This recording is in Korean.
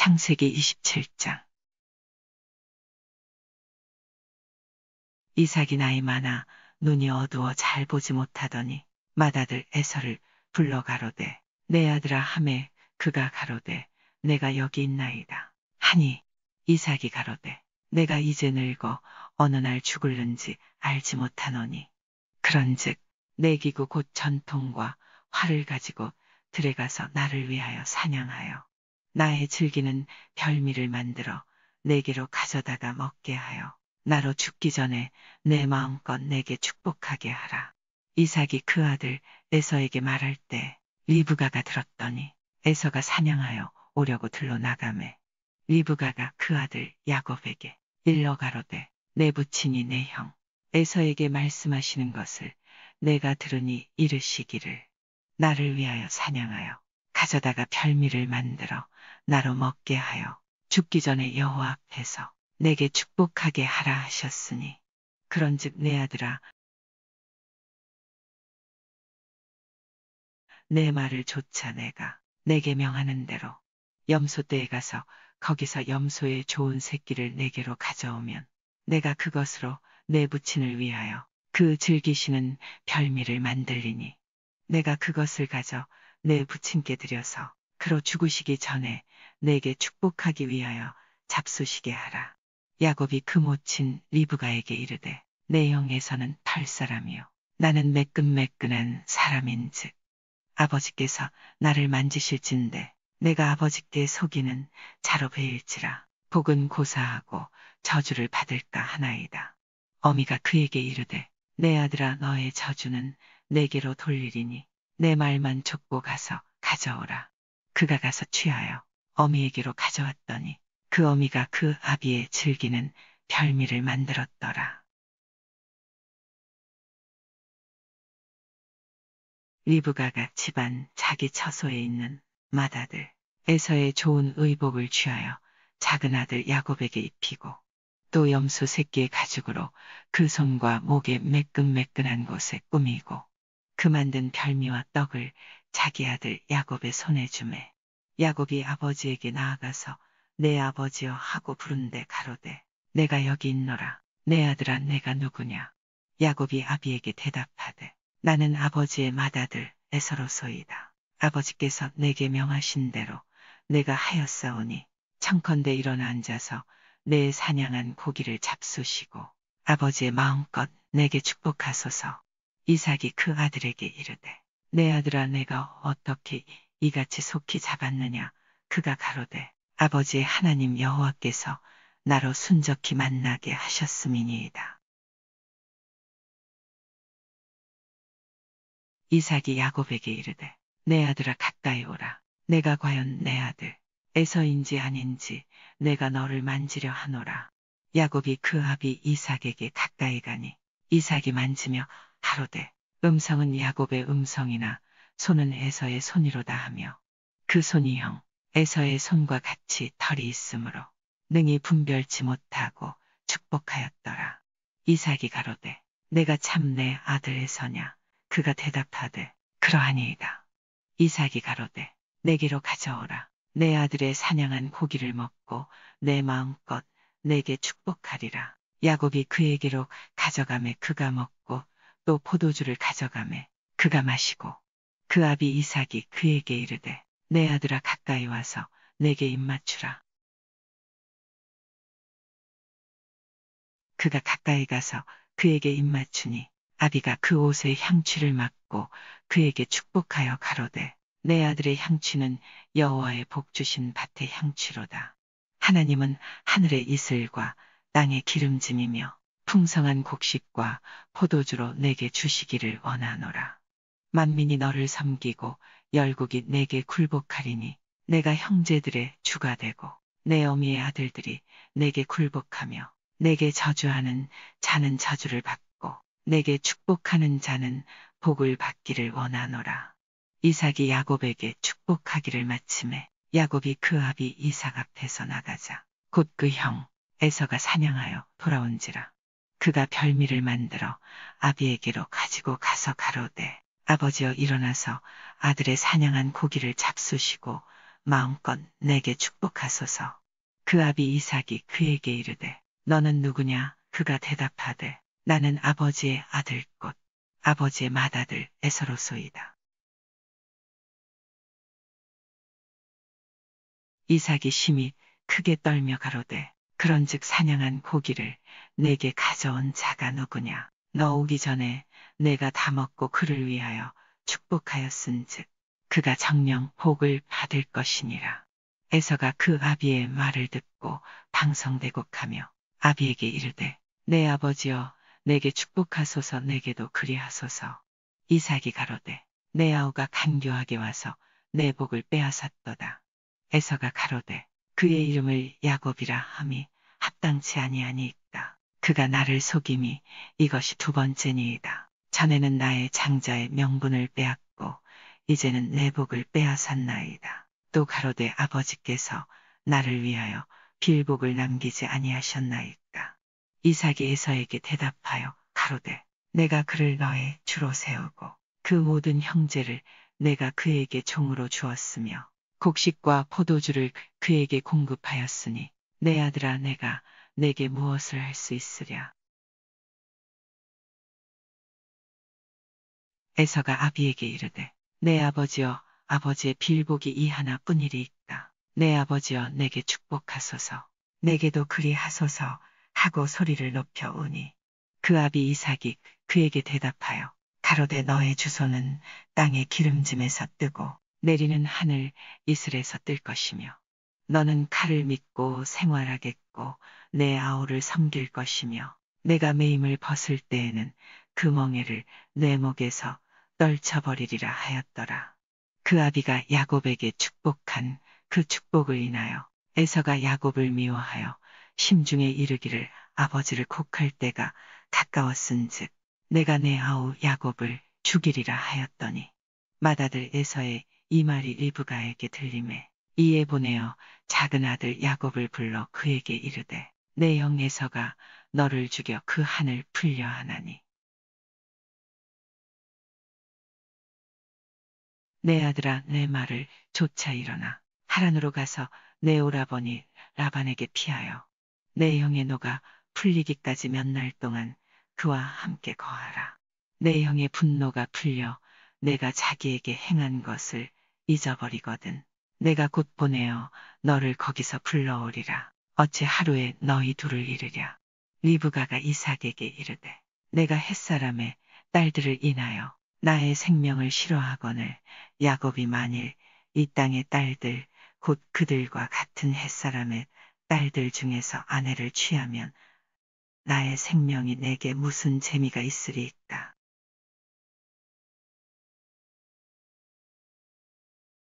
창세기 27장 이삭이 나이 많아 눈이 어두워 잘 보지 못하더니 맏아들 에서를 불러 가로되 내 아들아 함에 그가 가로되 내가 여기 있나이다 하니 이삭이 가로되 내가 이제 늙어 어느 날 죽을는지 알지 못하노니 그런즉 내 기구 곧 전통과 활을 가지고 들에 가서 나를 위하여 사냥하여 나의 즐기는 별미를 만들어 내게로 가져다가 먹게 하여 나로 죽기 전에 내 마음껏 내게 축복하게 하라. 이삭이 그 아들 에서에게 말할 때 리브가가 들었더니 에서가 사냥하여 오려고 들로 나가매 리브가가 그 아들 야곱에게 일러 가로되 내 부친이 내 형 에서에게 말씀하시는 것을 내가 들으니 이르시기를 나를 위하여 사냥하여 가져다가 별미를 만들어 나로 먹게 하여 죽기 전에 여호 앞에서 내게 축복하게 하라 하셨으니 그런즉 내 아들아 내 말을 조차 내가 내게 명하는 대로 염소떼에 가서 거기서 염소의 좋은 새끼를 내게로 가져오면 내가 그것으로 내 부친을 위하여 그 즐기시는 별미를 만들리니 내가 그것을 가져 내 부친께 드려서 그로 죽으시기 전에 내게 축복하기 위하여 잡수시게 하라. 야곱이 그 모친 리브가에게 이르되 내 영에서는 팔 사람이요 나는 매끈매끈한 사람인즉 아버지께서 나를 만지실진데 내가 아버지께 속이는 자로베일지라 복은 고사하고 저주를 받을까 하나이다. 어미가 그에게 이르되 내 아들아 너의 저주는 내게로 돌리리니 내 말만 줬고 가서 가져오라. 그가 가서 취하여 어미에게로 가져왔더니 그 어미가 그 아비의 즐기는 별미를 만들었더라. 리브가가 집안 자기 처소에 있는 마다들에서의 좋은 의복을 취하여 작은 아들 야곱에게 입히고 또 염소 새끼의 가죽으로 그 손과 목에 매끈매끈한 곳에 꾸미고 그 만든 별미와 떡을 자기 아들 야곱의 손에 주매 야곱이 아버지에게 나아가서 내 아버지여 하고 부른데 가로되 내가 여기 있노라 내 아들아 내가 누구냐 야곱이 아비에게 대답하되 나는 아버지의 맏아들 에서로소이다 아버지께서 내게 명하신 대로 내가 하였사오니 청컨대 일어나 앉아서 내 사냥한 고기를 잡수시고 아버지의 마음껏 내게 축복하소서 이삭이 그 아들에게 이르되 내 아들아 내가 어떻게 이같이 속히 잡았느냐 그가 가로되 아버지 하나님 여호와께서 나로 순적히 만나게 하셨음이니이다. 이삭이 야곱에게 이르되 내 아들아 가까이 오라 내가 과연 내 아들 에서인지 아닌지 내가 너를 만지려 하노라 야곱이 그 아비 이삭에게 가까이 가니 이삭이 만지며 하로되 음성은 야곱의 음성이나 손은 에서의 손이로다 하며 그 손이 형 에서의 손과 같이 털이 있으므로 능히 분별치 못하고 축복하였더라. 이삭이 가로되 내가 참 내 아들 에서냐 그가 대답하되 그러하니이다. 이삭이 가로되 내게로 가져오라. 내 아들의 사냥한 고기를 먹고 내 마음껏 내게 축복하리라. 야곱이 그에게로 가져가매 그가 먹고 또 포도주를 가져가매 그가 마시고 그 아비 이삭이 그에게 이르되 내 아들아 가까이 와서 내게 입맞추라. 그가 가까이 가서 그에게 입맞추니 아비가 그 옷의 향취를 맡고 그에게 축복하여 가로되 내 아들의 향취는 여호와의 복 주신 밭의 향취로다. 하나님은 하늘의 이슬과 땅의 기름짐이며 풍성한 곡식과 포도주로 내게 주시기를 원하노라. 만민이 너를 섬기고 열국이 내게 굴복하리니 내가 형제들의 주가 되고 내 어미의 아들들이 내게 굴복하며 내게 저주하는 자는 저주를 받고 내게 축복하는 자는 복을 받기를 원하노라. 이삭이 야곱에게 축복하기를 마침에 야곱이 그 아비 이삭 앞에서 나가자 곧 그 형 에서가 사냥하여 돌아온지라 그가 별미를 만들어 아비에게로 가지고 가서 가로되 아버지여 일어나서 아들의 사냥한 고기를 잡수시고 마음껏 내게 축복하소서. 그 아비 이삭이 그에게 이르되 너는 누구냐? 그가 대답하되 나는 아버지의 아들 꽃, 아버지의 맏아들 에서로소이다. 이삭이 심히 크게 떨며 가로되 그런즉 사냥한 고기를 내게 가져온 자가 누구냐? 너 오기 전에 내가 다 먹고 그를 위하여 축복하였은즉 그가 정령 복을 받을 것이니라. 에서가 그 아비의 말을 듣고 방성대곡하며 아비에게 이르되 내 아버지여 내게 축복하소서 내게도 그리하소서. 이삭이 가로되 내 아우가 간교하게 와서 내 복을 빼앗았도다. 에서가 가로되 그의 이름을 야곱이라 함이 합당치 아니하니이다. 그가 나를 속임이 이것이 두 번째니이다. 자네는 나의 장자의 명분을 빼앗고 이제는 내 복을 빼앗았나이다. 또 가로되 아버지께서 나를 위하여 빌복을 남기지 아니하셨나이다. 이삭이 에서에게 대답하여 가로되 내가 그를 너의 주로 세우고 그 모든 형제를 내가 그에게 종으로 주었으며 곡식과 포도주를 그에게 공급하였으니 내 아들아 내가 내게 무엇을 할 수 있으랴. 에서가 아비에게 이르되 내 아버지여 아버지의 빌복이 이 하나뿐이리 있다. 내 아버지여 내게 축복하소서 내게도 그리 하소서 하고 소리를 높여 우니 그 아비 이삭이 그에게 대답하여 가로되 너의 주소는 땅의 기름짐에서 뜨고 내리는 하늘 이슬에서 뜰 것이며 너는 칼을 믿고 생활하겠고 내 아우를 섬길 것이며 내가 매임을 벗을 때에는 그 멍에를 내 목에서 떨쳐버리리라 하였더라. 그 아비가 야곱에게 축복한 그 축복을 인하여 에서가 야곱을 미워하여 심중에 이르기를 아버지를 곡할 때가 가까웠은즉 내가 내 아우 야곱을 죽이리라 하였더니 마다들 에서의 이 말이 리브가에게 들림에 이에 보내어 작은 아들 야곱을 불러 그에게 이르되 내 영에서가 너를 죽여 그 한을 풀려 하나니 내 아들아 내 말을 조차 일어나 하란으로 가서 내 오라버니 라반에게 피하여 내 형의 노가 풀리기까지 몇 날 동안 그와 함께 거하라. 내 형의 분노가 풀려 내가 자기에게 행한 것을 잊어버리거든. 내가 곧 보내어 너를 거기서 불러오리라. 어찌 하루에 너희 둘을 잃으랴 리브가가 이삭에게 이르되 내가 햇사람의 딸들을 인하여 나의 생명을 싫어하거늘 야곱이 만일 이 땅의 딸들 곧 그들과 같은 햇사람의 딸들 중에서 아내를 취하면 나의 생명이 내게 무슨 재미가 있으리이까.